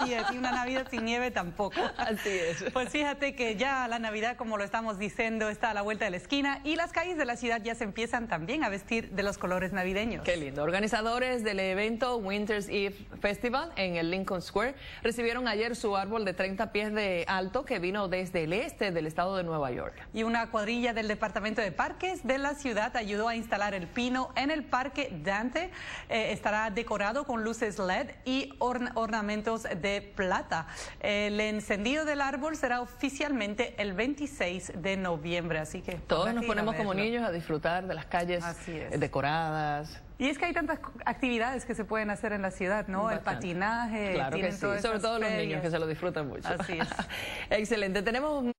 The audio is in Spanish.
Así es, y una Navidad sin nieve tampoco. Así es. Pues fíjate que ya la Navidad, como lo estamos diciendo, está a la vuelta de la esquina y las calles de la ciudad ya se empiezan también a vestir de los colores navideños. Qué lindo. Organizadores del evento Winter's Eve Festival en el Lincoln Square recibieron ayer su árbol de 30 pies de alto que vino desde el este del estado de Nueva York. Y una cuadrilla del Departamento de Parques de la ciudad ayudó a instalar el pino en el Parque Dante. Eh, estará decorado con luces LED y ornamentos de plata. El encendido del árbol será oficialmente el 26 de noviembre, así que... Todos nos ponemos como niños a disfrutar de las calles eh, decoradas, y es que hay tantas actividades que se pueden hacer en la ciudad, ¿no? El patinaje, Sobre todo los niños que se lo disfrutan mucho. Así es. Excelente. Tenemos